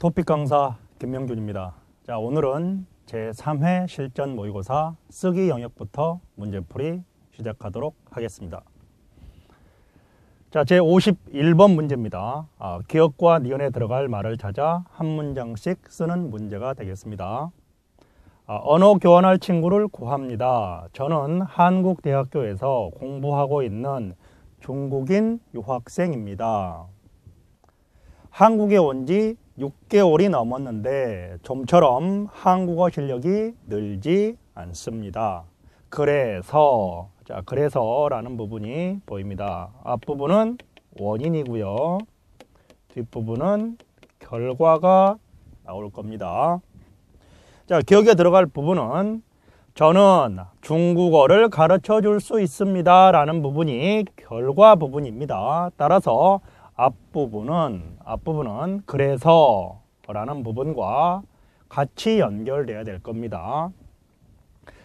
토픽 강사 김명준입니다. 자, 오늘은 제3회 실전 모의고사 쓰기 영역부터 문제풀이 시작하도록 하겠습니다. 자, 제51번 문제입니다. 아, 기억과 니은에 들어갈 말을 찾아 한 문장씩 쓰는 문제가 되겠습니다. 아, 언어 교환할 친구를 구합니다. 저는 한국대학교에서 공부하고 있는 중국인 유학생입니다. 한국에 온지 6개월이 넘었는데 좀처럼 한국어 실력이 늘지 않습니다. 그래서 자 그래서라는 부분이 보입니다. 앞부분은 원인이고요. 뒷부분은 결과가 나올 겁니다. 자 기억에 들어갈 부분은 저는 중국어를 가르쳐 줄 수 있습니다. 라는 부분이 결과 부분입니다. 따라서 앞부분은 앞부분은 그래서 라는 부분과 같이 연결되어야될 겁니다.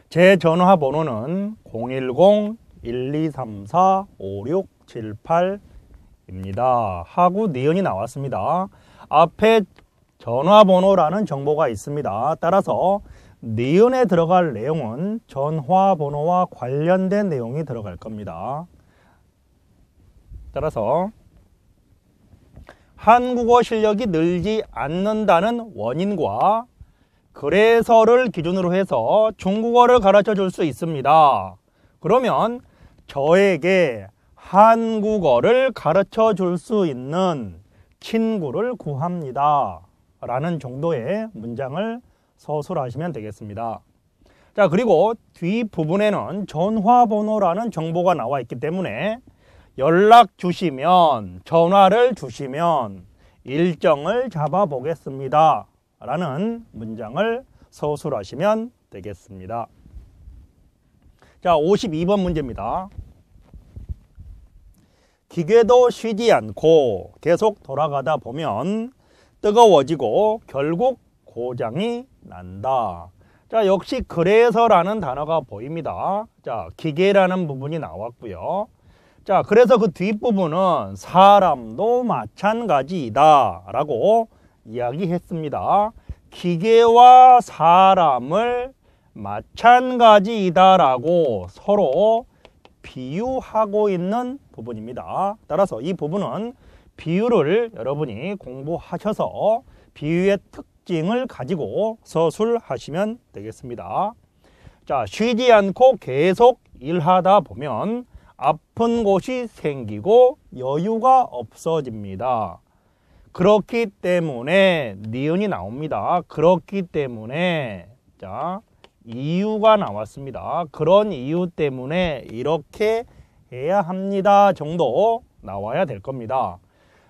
제 전화 번호는 010-1234-5678입니다. 하고 니은이 나왔습니다. 앞에 전화번호라는 정보가 있습니다. 따라서 니은에 들어갈 내용은 전화번호와 관련된 내용이 들어갈 겁니다. 따라서 한국어 실력이 늘지 않는다는 원인과 그래서를 기준으로 해서 중국어를 가르쳐 줄 수 있습니다. 그러면 저에게 한국어를 가르쳐 줄 수 있는 친구를 구합니다. 라는 정도의 문장을 서술하시면 되겠습니다. 자, 그리고 뒷부분에는 전화번호라는 정보가 나와 있기 때문에 연락 주시면 전화를 주시면 일정을 잡아 보겠습니다. 라는 문장을 서술하시면 되겠습니다. 자, 52번 문제입니다. 기계도 쉬지 않고 계속 돌아가다 보면 뜨거워지고 결국 고장이 난다. 자, 역시 그래서라는 단어가 보입니다. 자, 기계라는 부분이 나왔고요. 자, 그래서 그 뒷부분은 사람도 마찬가지이다 라고 이야기했습니다. 기계와 사람을 마찬가지이다 라고 서로 비유하고 있는 부분입니다. 따라서 이 부분은 비유를 여러분이 공부하셔서 비유의 특징을 가지고 서술하시면 되겠습니다. 자, 쉬지 않고 계속 일하다 보면 아픈 곳이 생기고 여유가 없어집니다. 그렇기 때문에 니은이 나옵니다. 그렇기 때문에 자 이유가 나왔습니다. 그런 이유 때문에 이렇게 해야 합니다 정도 나와야 될 겁니다.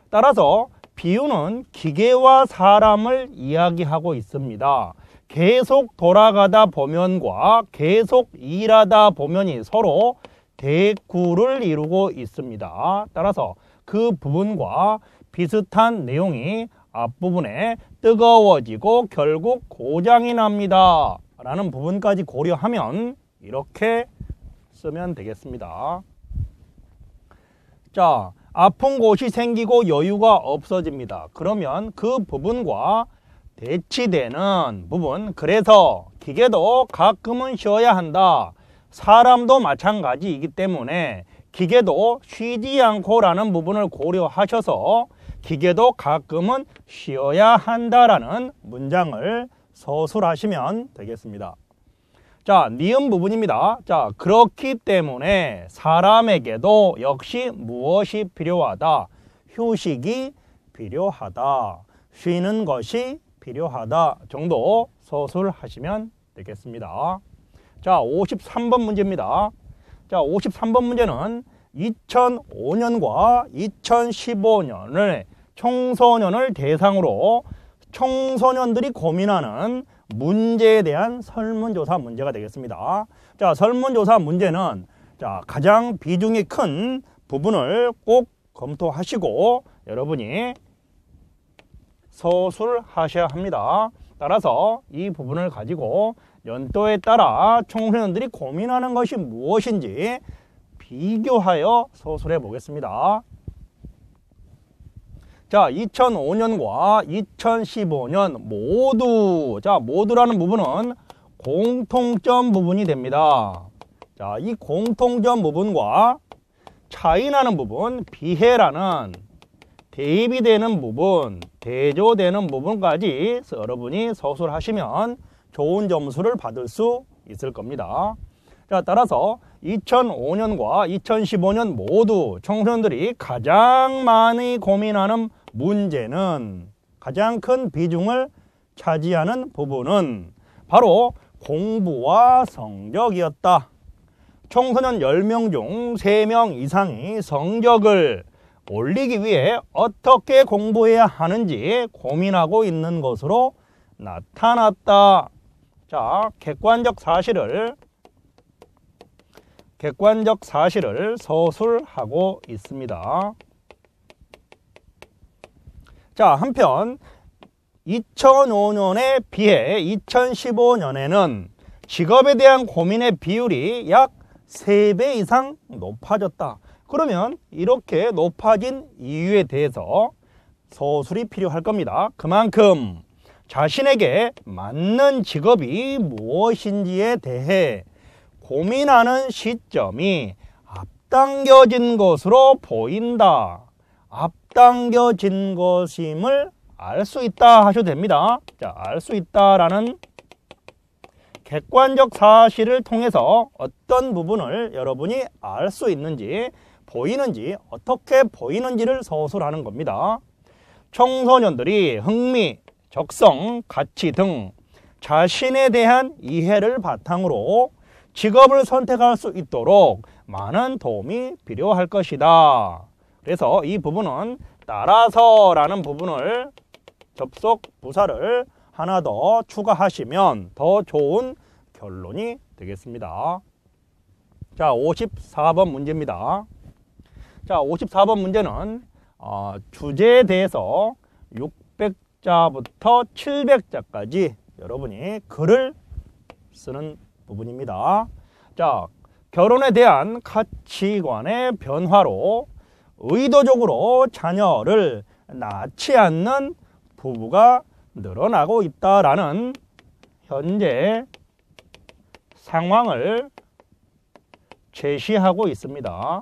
따라서 비유는 기계와 사람을 이야기하고 있습니다. 계속 돌아가다 보면과 계속 일하다 보면이 서로 대구를 이루고 있습니다. 따라서 그 부분과 비슷한 내용이 앞부분에 뜨거워지고 결국 고장이 납니다. 라는 부분까지 고려하면 이렇게 쓰면 되겠습니다. 자, 아픈 곳이 생기고 여유가 없어집니다. 그러면 그 부분과 대치되는 부분, 그래서 기계도 가끔은 쉬어야 한다. 사람도 마찬가지이기 때문에 기계도 쉬지 않고라는 부분을 고려하셔서 기계도 가끔은 쉬어야 한다라는 문장을 서술하시면 되겠습니다. 자, 니은 부분입니다. 자, 그렇기 때문에 사람에게도 역시 무엇이 필요하다? 휴식이 필요하다. 쉬는 것이 필요하다 정도 서술하시면 되겠습니다. 자, 53번 문제입니다. 자, 53번 문제는 2005년과 2015년을 청소년을 대상으로 청소년들이 고민하는 문제에 대한 설문조사 문제가 되겠습니다. 자, 설문조사 문제는 자, 가장 비중이 큰 부분을 꼭 검토하시고 여러분이 서술하셔야 합니다. 따라서 이 부분을 가지고 연도에 따라 청소년들이 고민하는 것이 무엇인지 비교하여 서술해 보겠습니다. 자, 2005년과 2015년 모두 자, 모두라는 부분은 공통점 부분이 됩니다. 자, 이 공통점 부분과 차이나는 부분, 비해라는 대비 되는 부분, 대조되는 부분까지 여러분이 서술하시면 좋은 점수를 받을 수 있을 겁니다. 자, 따라서 2005년과 2015년 모두 청소년들이 가장 많이 고민하는 문제는 가장 큰 비중을 차지하는 부분은 바로 공부와 성적이었다. 청소년 10명 중 3명 이상이 성적을 올리기 위해 어떻게 공부해야 하는지 고민하고 있는 것으로 나타났다. 자, 객관적 사실을 객관적 사실을 서술하고 있습니다. 자, 한편 2005년에 비해 2015년에는 직업에 대한 고민의 비율이 약 3배 이상 높아졌다. 그러면 이렇게 높아진 이유에 대해서 서술이 필요할 겁니다. 그만큼 자신에게 맞는 직업이 무엇인지에 대해 고민하는 시점이 앞당겨진 것으로 보인다. 앞당겨진 것임을 알 수 있다 하셔도 됩니다. 자, 알 수 있다라는 객관적 사실을 통해서 어떤 부분을 여러분이 알 수 있는지 보이는지 어떻게 보이는지를 서술하는 겁니다. 청소년들이 흥미, 적성, 가치 등 자신에 대한 이해를 바탕으로 직업을 선택할 수 있도록 많은 도움이 필요할 것이다. 그래서 이 부분은 따라서라는 부분을 접속 부사를 하나 더 추가하시면 더 좋은 결론이 되겠습니다. 자, 54번 문제입니다. 자, 54번 문제는 어, 주제에 대해서 1 0 0자부터 700자까지 여러분이 글을 쓰는 부분입니다. 자, 결혼에 대한 가치관의 변화로 의도적으로 자녀를 낳지 않는 부부가 늘어나고 있다라는 현재 상황을 제시하고 있습니다.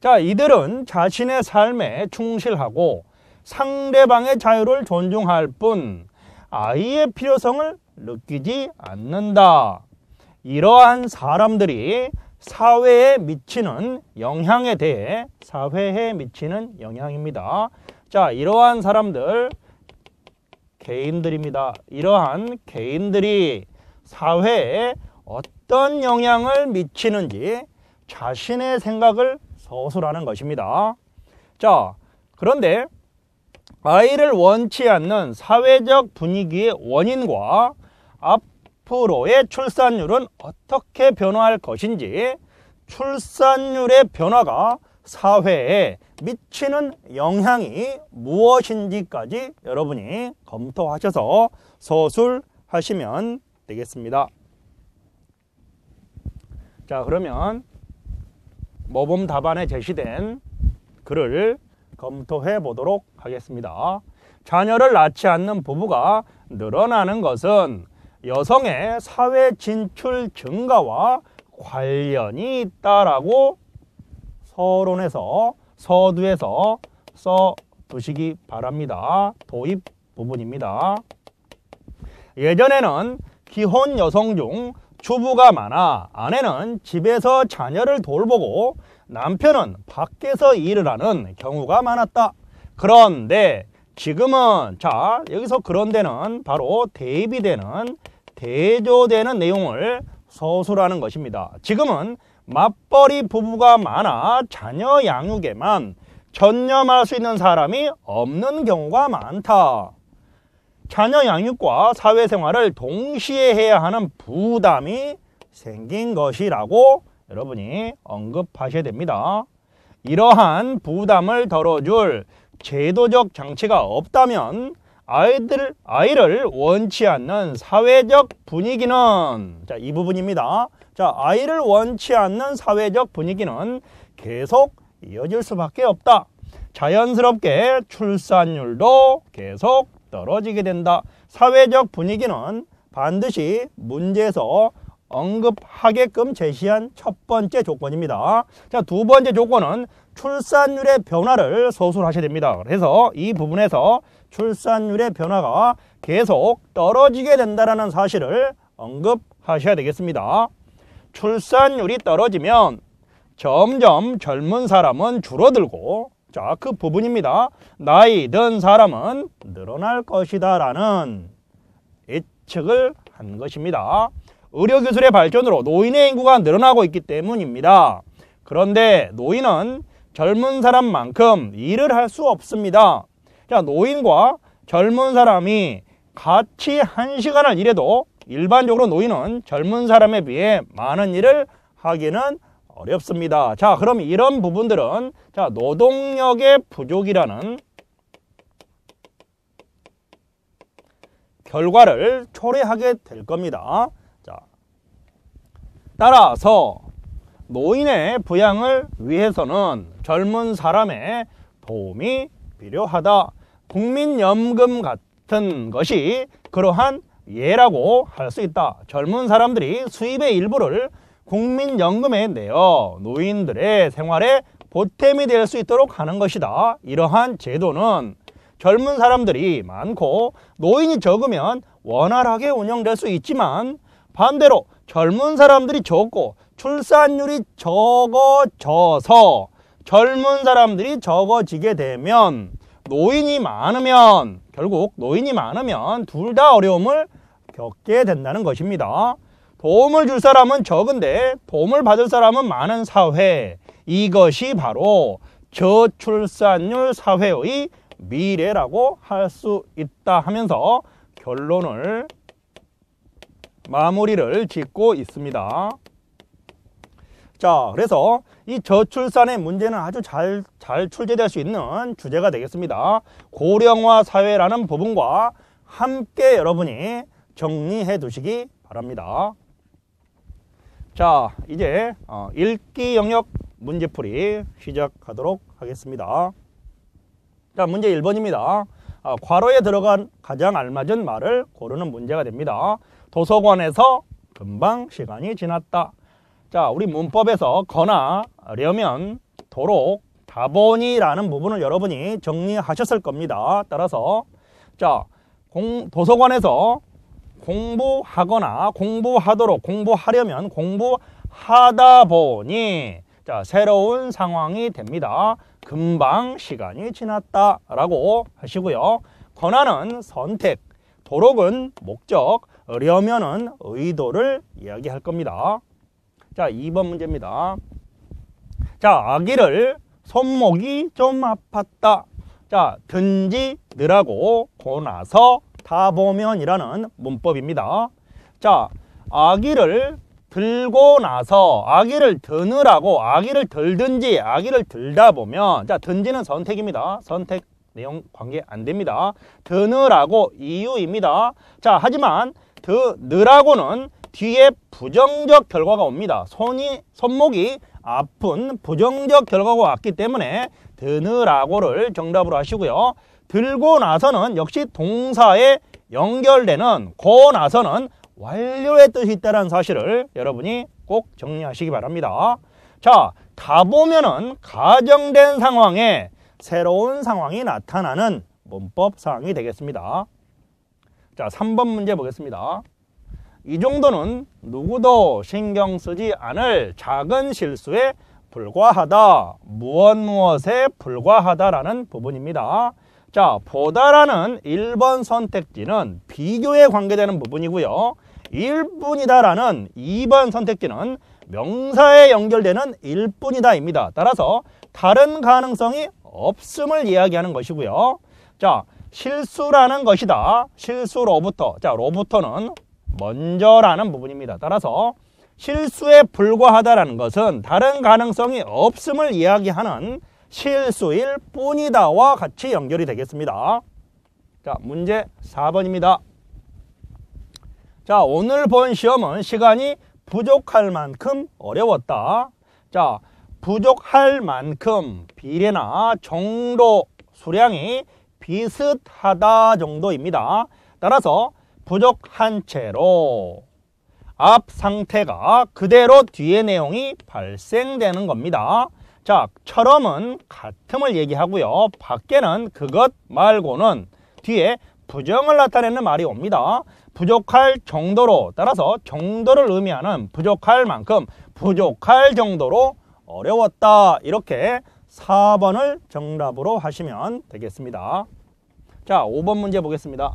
자, 이들은 자신의 삶에 충실하고 상대방의 자유를 존중할 뿐 아이의 필요성을 느끼지 않는다. 이러한 사람들이 사회에 미치는 영향에 대해 사회에 미치는 영향입니다. 자, 이러한 사람들 개인들입니다. 이러한 개인들이 사회에 어떤 영향을 미치는지 자신의 생각을 서술하는 것입니다. 자, 그런데 아이를 원치 않는 사회적 분위기의 원인과 앞으로의 출산율은 어떻게 변화할 것인지 출산율의 변화가 사회에 미치는 영향이 무엇인지까지 여러분이 검토하셔서 서술하시면 되겠습니다. 자 그러면 모범 답안에 제시된 글을 검토해 보도록 하겠습니다. 자녀를 낳지 않는 부부가 늘어나는 것은 여성의 사회 진출 증가와 관련이 있다라고 서론에서 서두에서 써 두시기 바랍니다. 도입 부분입니다. 예전에는 기혼 여성 중 주부가 많아 아내는 집에서 자녀를 돌보고 남편은 밖에서 일을 하는 경우가 많았다. 그런데 지금은 자 여기서 그런데는 바로 대비되는 대조되는 내용을 서술하는 것입니다. 지금은 맞벌이 부부가 많아 자녀 양육에만 전념할 수 있는 사람이 없는 경우가 많다. 자녀 양육과 사회생활을 동시에 해야 하는 부담이 생긴 것이라고 여러분이 언급하셔야 됩니다. 이러한 부담을 덜어줄 제도적 장치가 없다면 아이들, 아이를 원치 않는 사회적 분위기는 자, 이 부분입니다. 자, 아이를 원치 않는 사회적 분위기는 계속 이어질 수밖에 없다. 자연스럽게 출산율도 계속 떨어지게 된다. 사회적 분위기는 반드시 문제에서 언급하게끔 제시한 첫 번째 조건입니다. 자, 두 번째 조건은 출산율의 변화를 서술하셔야 됩니다. 그래서 이 부분에서 출산율의 변화가 계속 떨어지게 된다는 사실을 언급하셔야 되겠습니다. 출산율이 떨어지면 점점 젊은 사람은 줄어들고 자, 그 부분입니다. 나이 든 사람은 늘어날 것이다 라는 예측을 한 것입니다. 의료기술의 발전으로 노인의 인구가 늘어나고 있기 때문입니다. 그런데 노인은 젊은 사람만큼 일을 할 수 없습니다. 자, 노인과 젊은 사람이 같이 한시간을 일해도 일반적으로 노인은 젊은 사람에 비해 많은 일을 하기는 어렵습니다. 자, 그럼 이런 부분들은 자, 노동력의 부족이라는 결과를 초래하게 될 겁니다. 자, 따라서 노인의 부양을 위해서는 젊은 사람의 도움이 필요하다. 국민연금 같은 것이 그러한 예라고 할 수 있다. 젊은 사람들이 수입의 일부를 국민연금에 내어 노인들의 생활에 보탬이 될 수 있도록 하는 것이다. 이러한 제도는 젊은 사람들이 많고 노인이 적으면 원활하게 운영될 수 있지만 반대로 젊은 사람들이 적고 출산율이 적어져서 젊은 사람들이 적어지게 되면 노인이 많으면 결국 노인이 많으면 둘 다 어려움을 겪게 된다는 것입니다. 도움을 줄 사람은 적은데 도움을 받을 사람은 많은 사회 이것이 바로 저출산율 사회의 미래라고 할 수 있다 하면서 결론을 마무리를 짓고 있습니다. 자, 그래서 이 저출산의 문제는 아주 잘, 잘 출제될 수 있는 주제가 되겠습니다. 고령화 사회라는 부분과 함께 여러분이 정리해 두시기 바랍니다. 자, 이제 어, 읽기 영역 문제풀이 시작하도록 하겠습니다. 자, 문제 1번입니다. 괄호에 아, 들어간 가장 알맞은 말을 고르는 문제가 됩니다. 도서관에서 금방 시간이 지났다. 자, 우리 문법에서 거나 려면 도록 다보니라는 부분을 여러분이 정리하셨을 겁니다. 따라서 자, 공, 도서관에서 공부하거나 공부하도록 공부하려면 공부하다 보니 자, 새로운 상황이 됩니다. 금방 시간이 지났다라고 하시고요. 권한은 선택, 도록은 목적, 려면은 의도를 이야기할 겁니다. 자, 2번 문제입니다. 자, 아기를 손목이 좀 아팠다. 자, 든지 느라고 고나서 다보면이라는 문법입니다. 자, 아기를 들고 나서 아기를 드느라고 아기를 들든지 아기를 들다 보면 자 든지는 선택입니다. 선택 내용 관계 안 됩니다. 드느라고 이유입니다. 자 하지만 드, 느라고는 뒤에 부정적 결과가 옵니다. 손이, 손목이 아픈 부정적 결과가 왔기 때문에 드느라고를 정답으로 하시고요. 들고 나서는 역시 동사에 연결되는 고 나서는 완료의 뜻이 있다는 사실을 여러분이 꼭 정리하시기 바랍니다. 자, 다보면은 가정된 상황에 새로운 상황이 나타나는 문법 상황이 되겠습니다. 자, 3번 문제 보겠습니다. 이 정도는 누구도 신경 쓰지 않을 작은 실수에 불과하다. 무엇 무엇에 불과하다라는 부분입니다. 자, 보다라는 1번 선택지는 비교에 관계되는 부분이고요. 1뿐이다라는 2번 선택지는 명사에 연결되는 1뿐이다입니다. 따라서 다른 가능성이 없음을 이야기하는 것이고요. 자, 실수라는 것이다. 실수로부터. 자, 로부터는 먼저라는 부분입니다. 따라서 실수에 불과하다라는 것은 다른 가능성이 없음을 이야기하는 실수일 뿐이다와 같이 연결이 되겠습니다. 자, 문제 4번입니다. 자, 오늘 본 시험은 시간이 부족할 만큼 어려웠다. 자, 부족할 만큼 비례나 정도 수량이 비슷하다 정도입니다. 따라서 부족한 채로 앞 상태가 그대로 뒤에 내용이 발생되는 겁니다. 자, 처럼은 같음을 얘기하고요. 밖에는 그것 말고는 뒤에 부정을 나타내는 말이 옵니다. 부족할 정도로 따라서 정도를 의미하는 부족할 만큼 부족할 정도로 어려웠다 이렇게 4번을 정답으로 하시면 되겠습니다. 자, 5번 문제 보겠습니다.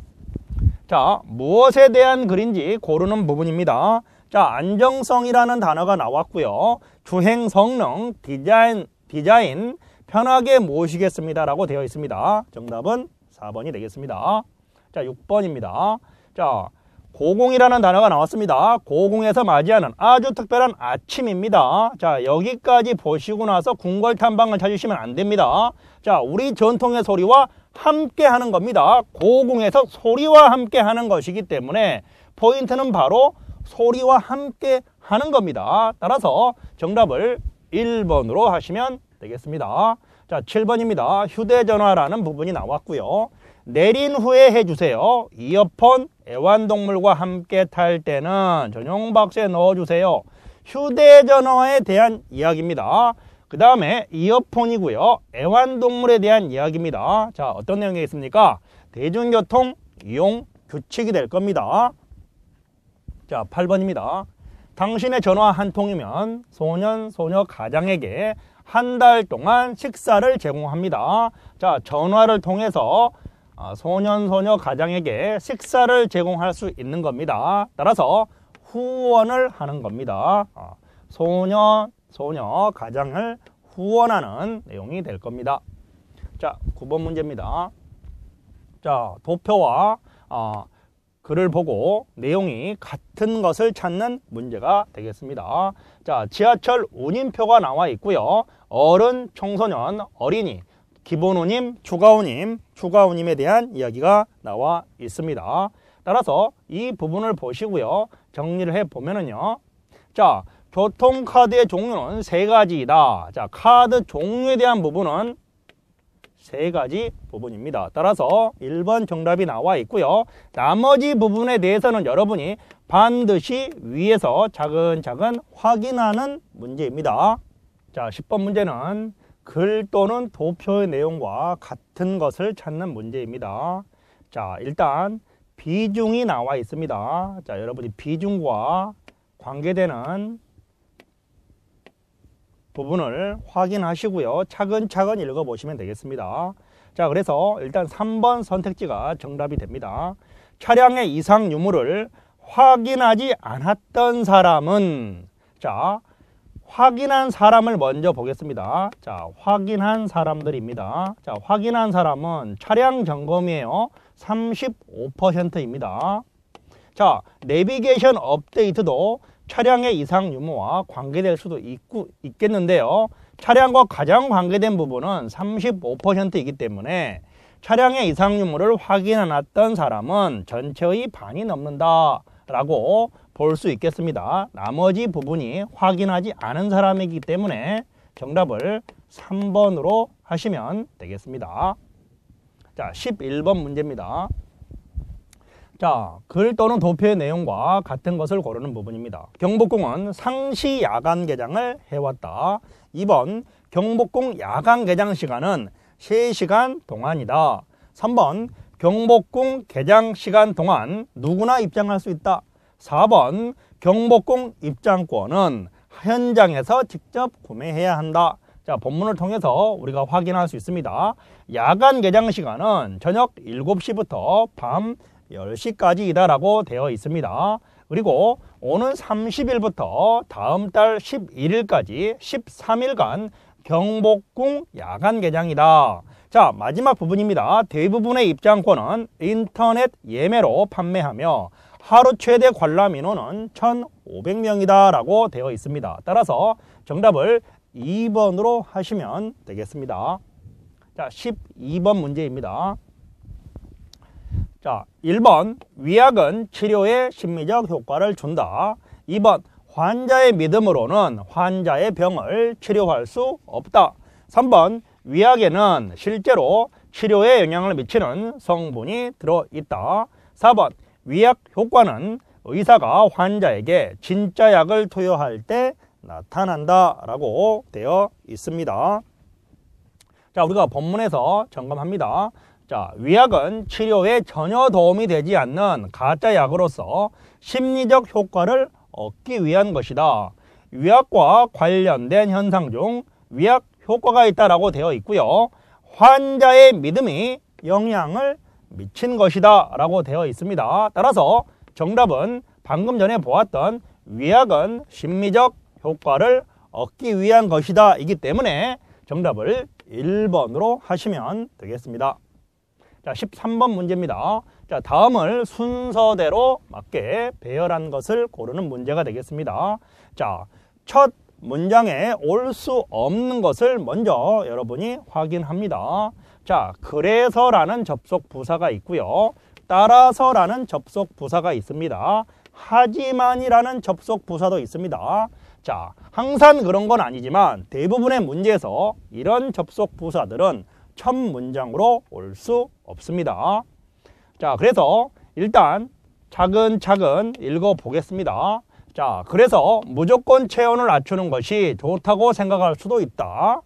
자, 무엇에 대한 글인지 고르는 부분입니다. 자, 안정성이라는 단어가 나왔고요. 주행 성능, 디자인, 디자인, 편하게 모시겠습니다라고 되어 있습니다. 정답은 4번이 되겠습니다. 자, 6번입니다. 자, 고공이라는 단어가 나왔습니다. 고공에서 맞이하는 아주 특별한 아침입니다. 자, 여기까지 보시고 나서 궁궐 탐방을 찾으시면 안 됩니다. 자, 우리 전통의 소리와 함께 하는 겁니다. 고공에서 소리와 함께 하는 것이기 때문에 포인트는 바로 소리와 함께 하는 겁니다. 따라서 정답을 1번으로 하시면 되겠습니다. 자, 7번입니다. 휴대전화라는 부분이 나왔고요. 내린 후에 해주세요. 이어폰 애완동물과 함께 탈 때는 전용 박스에 넣어주세요. 휴대전화에 대한 이야기입니다. 그 다음에 이어폰이고요. 애완동물에 대한 이야기입니다. 자 어떤 내용이 있습니까? 대중교통 이용 규칙이 될 겁니다. 자 8번입니다. 당신의 전화 한 통이면 소년, 소녀 가장에게 한 달 동안 식사를 제공합니다. 자 전화를 통해서 아, 소년 소녀 가장에게 식사를 제공할 수 있는 겁니다. 따라서 후원을 하는 겁니다. 아, 소녀 소녀 가장을 후원하는 내용이 될 겁니다. 자, 9번 문제입니다. 자, 도표와 아, 글을 보고 내용이 같은 것을 찾는 문제가 되겠습니다. 자, 지하철 운임표가 나와 있고요. 어른, 청소년, 어린이 기본호님, 조가호님, 조가호님에 대한 이야기가 나와 있습니다. 따라서 이 부분을 보시고요. 정리를 해보면요 자, 교통카드의 종류는 세 가지이다. 자, 카드 종류에 대한 부분은 세 가지 부분입니다. 따라서 1번 정답이 나와 있고요. 나머지 부분에 대해서는 여러분이 반드시 위에서 차근차근 확인하는 문제입니다. 자, 10번 문제는 글 또는 도표의 내용과 같은 것을 찾는 문제입니다. 자, 일단 비중이 나와 있습니다. 자, 여러분이 비중과 관계되는 부분을 확인하시고요. 차근차근 읽어보시면 되겠습니다. 자, 그래서 일단 3번 선택지가 정답이 됩니다. 차량의 이상 유무를 확인하지 않았던 사람은 자, 확인한 사람을 먼저 보겠습니다. 자, 확인한 사람들입니다. 자, 확인한 사람은 차량 점검이에요. 35%입니다. 자, 내비게이션 업데이트도 차량의 이상 유무와 관계될 수도 있고, 있겠는데요. 차량과 가장 관계된 부분은 35%이기 때문에 차량의 이상 유무를 확인 해놨던 사람은 전체의 반이 넘는다. 라고 볼 수 있겠습니다. 나머지 부분이 확인하지 않은 사람이기 때문에 정답을 3번으로 하시면 되겠습니다. 자, 11번 문제입니다. 자, 글 또는 도표의 내용과 같은 것을 고르는 부분입니다. 경복궁은 상시 야간 개장을 해왔다. 2번 경복궁 야간 개장 시간은 3시간 동안이다. 3번 경복궁 개장 시간 동안 누구나 입장할 수 있다. 4번 경복궁 입장권은 현장에서 직접 구매해야 한다. 자, 본문을 통해서 우리가 확인할 수 있습니다. 야간 개장 시간은 저녁 7시부터 밤 10시까지이다라고 되어 있습니다. 그리고 오는 30일부터 다음 달 11일까지 13일간 경복궁 야간 개장이다. 자 마지막 부분입니다. 대부분의 입장권은 인터넷 예매로 판매하며 하루 최대 관람 인원은 1,500명이다 라고 되어 있습니다. 따라서 정답을 2번으로 하시면 되겠습니다. 자 12번 문제입니다. 자 1번 위약은 치료에 심리적 효과를 준다. 2번 환자의 믿음으로는 환자의 병을 치료할 수 없다. 3번 위약에는 실제로 치료에 영향을 미치는 성분이 들어있다. 4번 위약 효과는 의사가 환자에게 진짜 약을 투여할 때 나타난다 라고 되어 있습니다. 자 우리가 본문에서 점검합니다. 자 위약은 치료에 전혀 도움이 되지 않는 가짜 약으로서 심리적 효과를 얻기 위한 것이다. 위약과 관련된 현상 중 위약 효과가 있다라고 되어 있고요. 환자의 믿음이 영향을 미친 것이다 라고 되어 있습니다. 따라서 정답은 방금 전에 보았던 위약은 심리적 효과를 얻기 위한 것이다 이기 때문에 정답을 1번으로 하시면 되겠습니다. 자, 13번 문제입니다. 자, 다음을 순서대로 맞게 배열한 것을 고르는 문제가 되겠습니다. 자, 첫 문장에 올 수 없는 것을 먼저 여러분이 확인합니다. 자, 그래서라는 접속 부사가 있고요. 따라서라는 접속 부사가 있습니다. 하지만이라는 접속 부사도 있습니다. 자, 항상 그런 건 아니지만 대부분의 문제에서 이런 접속 부사들은 첫 문장으로 올 수 없습니다. 자, 그래서 일단 차근차근 읽어보겠습니다. 자, 그래서 무조건 체온을 낮추는 것이 좋다고 생각할 수도 있다.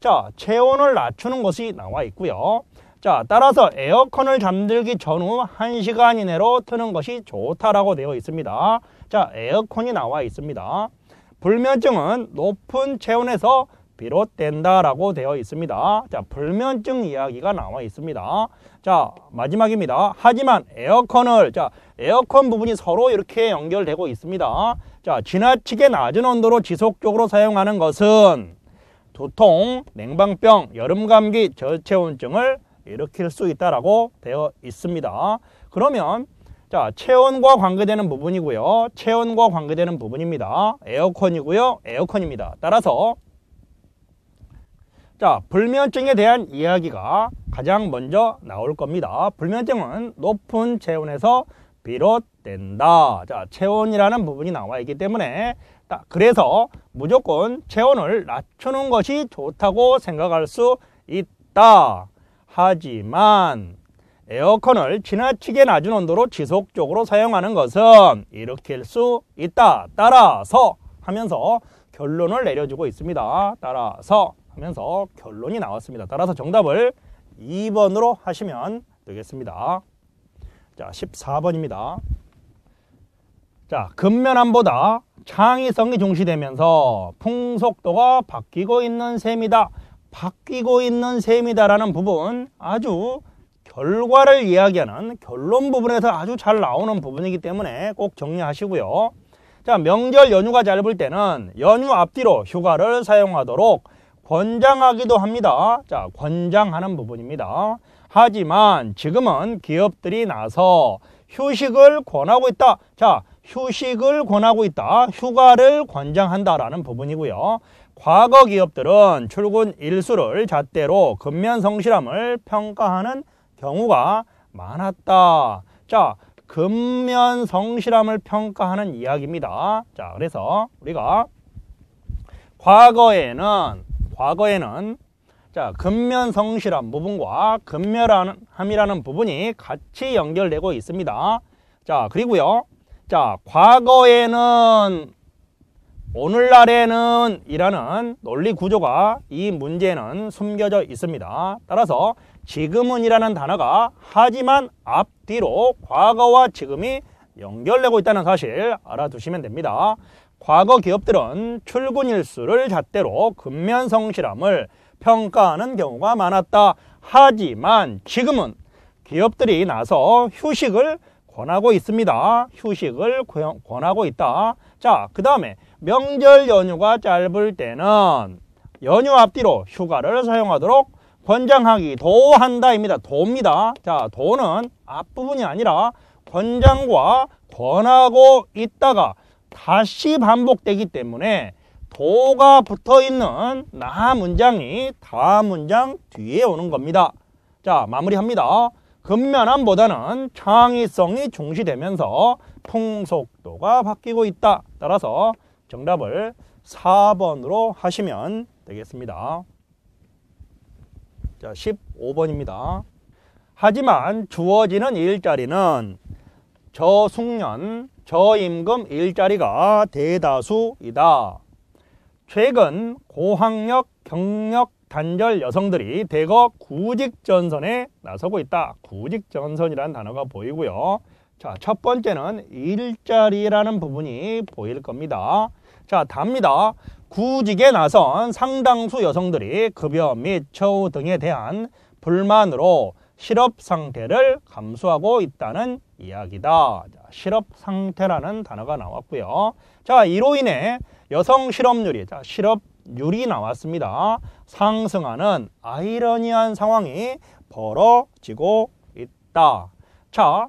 자, 체온을 낮추는 것이 나와 있고요. 자, 따라서 에어컨을 잠들기 전후 1시간 이내로 트는 것이 좋다라고 되어 있습니다. 자, 에어컨이 나와 있습니다. 불면증은 높은 체온에서 비롯된다라고 되어 있습니다. 자, 불면증 이야기가 나와 있습니다. 자, 마지막입니다. 하지만 에어컨을 자, 에어컨 부분이 서로 이렇게 연결되고 있습니다. 자, 지나치게 낮은 온도로 지속적으로 사용하는 것은 두통, 냉방병, 여름 감기, 저체온증을 일으킬 수 있다라고 되어 있습니다. 그러면 자, 체온과 관계되는 부분이고요. 체온과 관계되는 부분입니다. 에어컨이고요. 에어컨입니다. 따라서 자, 불면증에 대한 이야기가 가장 먼저 나올 겁니다. 불면증은 높은 체온에서 비롯된다. 자, 체온이라는 부분이 나와 있기 때문에 딱 그래서 무조건 체온을 낮추는 것이 좋다고 생각할 수 있다. 하지만 에어컨을 지나치게 낮은 온도로 지속적으로 사용하는 것은 일으킬 수 있다. 따라서 하면서 결론을 내려주고 있습니다. 따라서 하면서 결론이 나왔습니다. 따라서 정답을 2번으로 하시면 되겠습니다. 자, 14번입니다. 자, 근면함보다 창의성이 중시되면서 풍속도가 바뀌고 있는 셈이다. 바뀌고 있는 셈이다라는 부분 아주 결과를 이야기하는 결론 부분에서 아주 잘 나오는 부분이기 때문에 꼭 정리하시고요. 자, 명절 연휴가 짧을 때는 연휴 앞뒤로 휴가를 사용하도록 권장하기도 합니다. 자, 권장하는 부분입니다. 하지만 지금은 기업들이 나서 휴식을 권하고 있다. 자, 휴식을 권하고 있다. 휴가를 권장한다라는 부분이고요. 과거 기업들은 출근 일수를 잣대로 근면 성실함을 평가하는 경우가 많았다. 자, 근면 성실함을 평가하는 이야기입니다. 자, 그래서 우리가 과거에는 과거에는 자, 근면성실한 부분과 근멸함이라는 부분이 같이 연결되고 있습니다. 자, 그리고요. 자, 과거에는 오늘날에는 이라는 논리 구조가 이 문제는 숨겨져 있습니다. 따라서 지금은 이라는 단어가 하지만 앞뒤로 과거와 지금이 연결되고 있다는 사실 알아두시면 됩니다. 과거 기업들은 출근 일수를 잣대로 근면 성실함을 평가하는 경우가 많았다. 하지만 지금은 기업들이 나서 휴식을 권하고 있습니다. 휴식을 권하고 있다. 자, 그 다음에 명절 연휴가 짧을 때는 연휴 앞뒤로 휴가를 사용하도록 권장하기 도한다입니다. 도입니다. 자, 도는 앞부분이 아니라 권장과 권하고 있다가 다시 반복되기 때문에 도가 붙어있는 나 문장이 다 문장 뒤에 오는 겁니다. 자 마무리합니다. 근면함보다는 창의성이 중시되면서 풍속도가 바뀌고 있다. 따라서 정답을 4번으로 하시면 되겠습니다. 자, 15번입니다. 하지만 주어지는 일자리는 저숙련, 저임금 일자리가 대다수이다. 최근 고학력, 경력 단절 여성들이 대거 구직 전선에 나서고 있다. 구직 전선이란 단어가 보이고요. 자, 첫 번째는 일자리라는 부분이 보일 겁니다. 자, 답니다. 구직에 나선 상당수 여성들이 급여 및 처우 등에 대한 불만으로 실업 상태를 감수하고 있다는 이야기다. 자, 실업 상태라는 단어가 나왔고요. 자, 이로 인해 여성 실업률이 자, 실업률이 나왔습니다. 상승하는 아이러니한 상황이 벌어지고 있다. 자,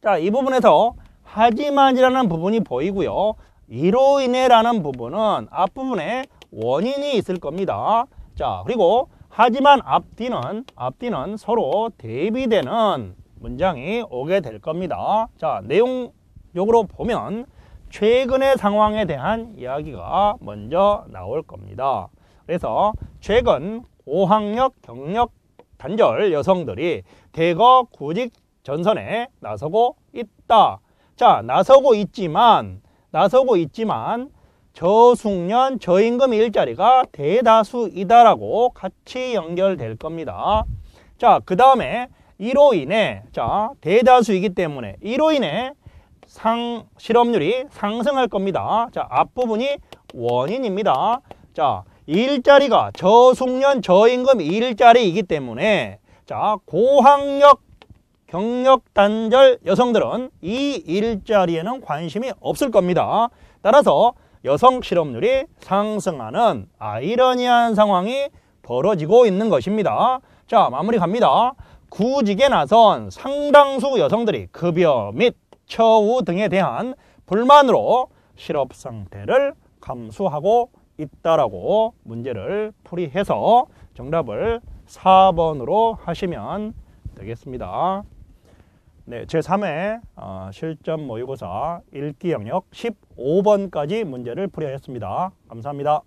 자, 이 부분에서 하지만이라는 부분이 보이고요. 이로 인해라는 부분은 앞부분에 원인이 있을 겁니다. 자, 그리고 하지만 앞뒤는 앞뒤는 서로 대비되는 문장이 오게 될 겁니다. 자, 내용적으로 보면 최근의 상황에 대한 이야기가 먼저 나올 겁니다. 그래서 최근 고학력 경력 단절 여성들이 대거 구직 전선에 나서고 있다. 자, 나서고 있지만 나서고 있지만 저숙련, 저임금 일자리가 대다수이다라고 같이 연결될 겁니다. 자, 그 다음에 이로 인해 자 대다수이기 때문에 이로 인해 상 실업률이 상승할 겁니다. 자 앞부분이 원인입니다. 자 일자리가 저숙련 저임금 일자리이기 때문에 자 고학력 경력 단절 여성들은 이 일자리에는 관심이 없을 겁니다. 따라서 여성 실업률이 상승하는 아이러니한 상황이 벌어지고 있는 것입니다. 자, 마무리 갑니다. 구직에 나선 상당수 여성들이 급여 및 처우 등에 대한 불만으로 실업 상태를 감수하고 있다라고 문제를 풀이해서 정답을 4번으로 하시면 되겠습니다. 네, 제3회 어, 실전 모의고사 읽기 영역 15번까지 문제를 풀이하였습니다. 감사합니다.